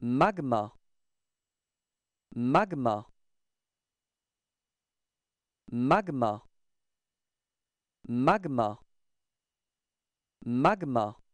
Magma Magma Magma Magma Magma